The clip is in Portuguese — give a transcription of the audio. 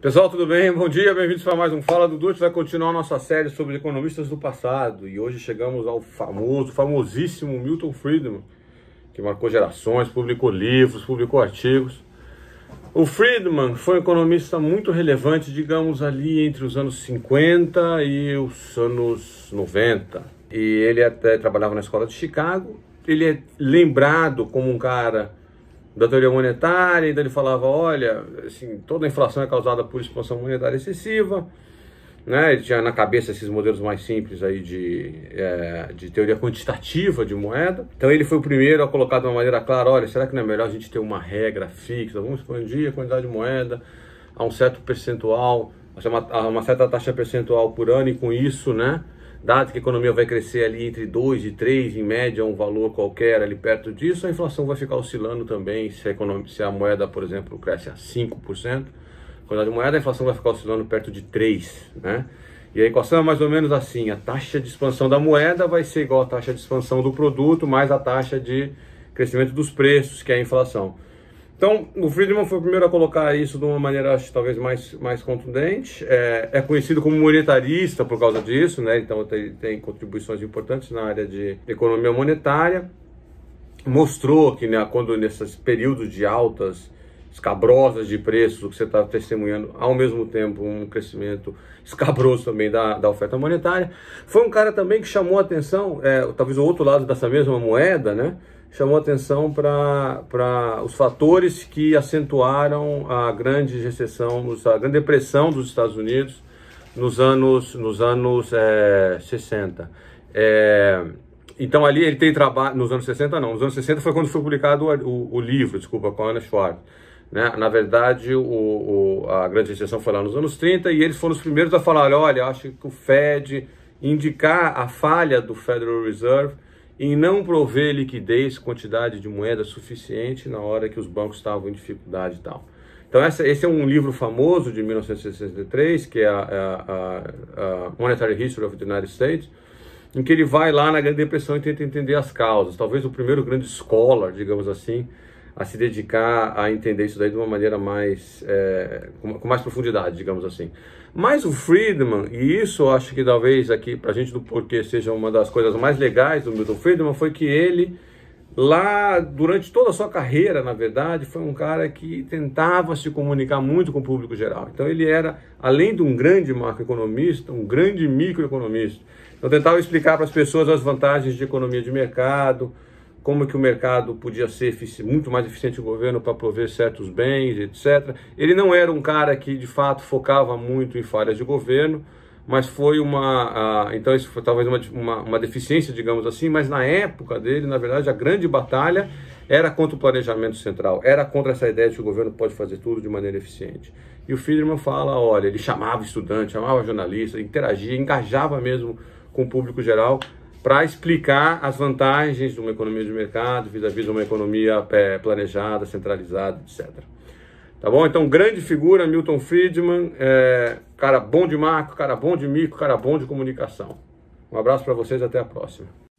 Pessoal, tudo bem? Bom dia, bem-vindos para mais um Fala do A vai continuar nossa série sobre economistas do passado e hoje chegamos ao famoso, famosíssimo Milton Friedman, que marcou gerações, publicou livros, publicou artigos. O Friedman foi um economista muito relevante, digamos ali entre os anos 50 e os anos 90. E ele até trabalhava na escola de Chicago. Ele é lembrado como um cara da teoria monetária, então ele falava, olha, assim, toda inflação é causada por expansão monetária excessiva, né? Ele tinha na cabeça esses modelos mais simples aí de, é, de teoria quantitativa de moeda. Então ele foi o primeiro a colocar de uma maneira clara, olha, será que não é melhor a gente ter uma regra fixa? Vamos expandir a quantidade de moeda a um certo percentual, a uma certa taxa percentual por ano e com isso, né? Dado que a economia vai crescer ali entre 2 e 3, em média, um valor qualquer ali perto disso, a inflação vai ficar oscilando também. Se a, economia, se a moeda, por exemplo, cresce a 5%, quando a moeda, a inflação vai ficar oscilando perto de 3, né? E a equação é mais ou menos assim: a taxa de expansão da moeda vai ser igual à taxa de expansão do produto mais a taxa de crescimento dos preços, que é a inflação. Então, o Friedman foi o primeiro a colocar isso de uma maneira, acho, talvez mais, mais contundente. É, é conhecido como monetarista por causa disso, né? Então, tem, tem contribuições importantes na área de economia monetária. Mostrou que, né, quando nesses períodos de altas escabrosas de preços, o que você está testemunhando, ao mesmo tempo um crescimento escabroso também da, da oferta monetária. Foi um cara também que chamou a atenção, é, talvez o outro lado dessa mesma moeda, né? chamou atenção para os fatores que acentuaram a grande recessão, a grande depressão dos Estados Unidos nos anos, nos anos é, 60. É, então ali ele tem trabalho, nos anos 60 não, nos anos 60 foi quando foi publicado o, o, o livro, desculpa, com a Ana Schwartz. Né? Na verdade, o, o, a grande recessão foi lá nos anos 30 e eles foram os primeiros a falar, olha, acho que o Fed indicar a falha do Federal Reserve em não prover liquidez, quantidade de moeda suficiente na hora que os bancos estavam em dificuldade e tal. Então, essa, esse é um livro famoso de 1963, que é a, a, a Monetary History of the United States, em que ele vai lá na Grande Depressão e tenta entender as causas. Talvez o primeiro grande scholar, digamos assim, a se dedicar a entender isso daí de uma maneira mais é, com mais profundidade, digamos assim. Mas o Friedman, e isso eu acho que talvez aqui para a gente do porquê seja uma das coisas mais legais do Milton Friedman, foi que ele lá durante toda a sua carreira, na verdade, foi um cara que tentava se comunicar muito com o público geral. Então ele era, além de um grande macroeconomista, um grande microeconomista. Então tentava explicar para as pessoas as vantagens de economia de mercado, como que o mercado podia ser muito mais eficiente o governo para prover certos bens, etc. Ele não era um cara que de fato focava muito em falhas de governo, mas foi uma, uh, então isso foi talvez uma, uma, uma, deficiência, digamos assim, mas na época dele, na verdade, a grande batalha era contra o planejamento central, era contra essa ideia de que o governo pode fazer tudo de maneira eficiente. E o Friedman fala, olha, ele chamava estudante, chamava jornalista, interagia, engajava mesmo com o público geral para explicar as vantagens de uma economia de mercado vis-à-vis de uma economia é, planejada, centralizada, etc. Tá bom? Então, grande figura, Milton Friedman, é, cara bom de macro, cara bom de Mico, cara bom de comunicação. Um abraço para vocês, até a próxima.